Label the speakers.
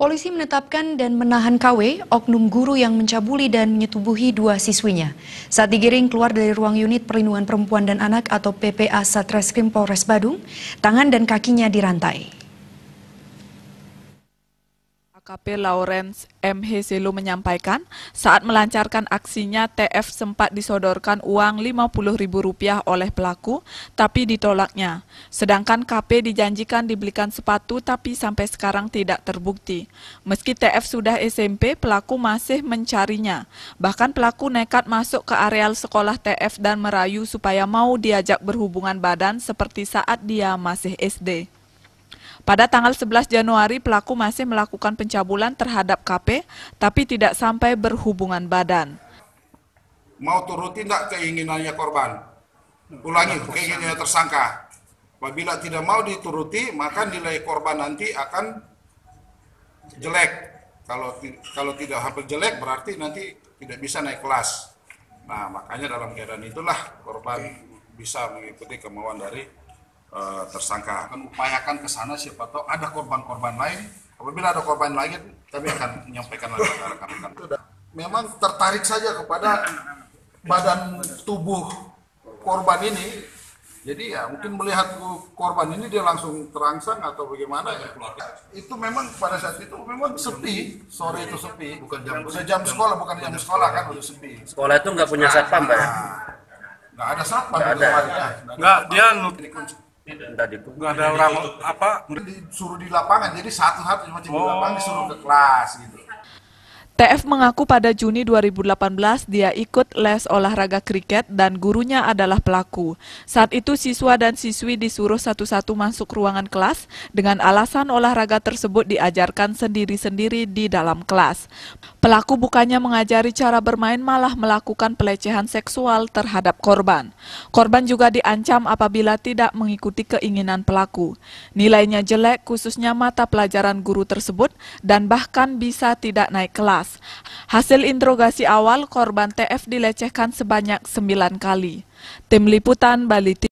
Speaker 1: Polisi menetapkan dan menahan KW, oknum guru yang mencabuli dan menyetubuhi dua siswinya. Saat digiring keluar dari ruang unit perlindungan perempuan dan anak atau PPA Satreskrim Polres Badung, tangan dan kakinya dirantai.
Speaker 2: AKP Lawrence M. Heselu menyampaikan, saat melancarkan aksinya, TF sempat disodorkan uang Rp50.000 oleh pelaku, tapi ditolaknya. Sedangkan KP dijanjikan dibelikan sepatu, tapi sampai sekarang tidak terbukti. Meski TF sudah SMP, pelaku masih mencarinya. Bahkan pelaku nekat masuk ke areal sekolah TF dan merayu supaya mau diajak berhubungan badan seperti saat dia masih SD. Pada tanggal 11 Januari, pelaku masih melakukan pencabulan terhadap KP, tapi tidak sampai berhubungan badan.
Speaker 3: Mau turuti tidak keinginannya korban? Ulangi keinginannya tersangka. Apabila tidak mau dituruti, maka nilai korban nanti akan jelek. Kalau kalau tidak hampir jelek, berarti nanti tidak bisa naik kelas. Nah, makanya dalam keadaan itulah korban bisa mengikuti kemauan dari Eh, tersangka. Akan upayakan ke sana siapa tahu ada korban-korban lain. Apabila ada korban lain, kami akan menyampaikan lagi ke rekan-rekan. Memang tertarik saja kepada badan tubuh korban ini. Jadi ya mungkin melihat korban ini dia langsung terangsang atau bagaimana ya. Itu memang pada saat itu memang sepi, sore itu sepi. Bukan jam, bukan jam sekolah, bukan jam sekolah kan udah sepi. Sekolah itu nggak punya nah, satpam, Pak ya? Nggak ada satpam. Nggak ada. Nggak, dia tidak ada orang apa disuruh di lapangan. Jadi satu-satu cuma -satu, oh. di lapangan disuruh ke kelas
Speaker 2: gitu. TF mengaku pada Juni 2018 dia ikut les olahraga kriket dan gurunya adalah pelaku. Saat itu siswa dan siswi disuruh satu-satu masuk ruangan kelas dengan alasan olahraga tersebut diajarkan sendiri-sendiri di dalam kelas. Pelaku bukannya mengajari cara bermain malah melakukan pelecehan seksual terhadap korban. Korban juga diancam apabila tidak mengikuti keinginan pelaku. Nilainya jelek khususnya mata pelajaran guru tersebut dan bahkan bisa tidak naik kelas. Hasil interogasi awal korban TF dilecehkan sebanyak 9 kali. Tim Liputan Bali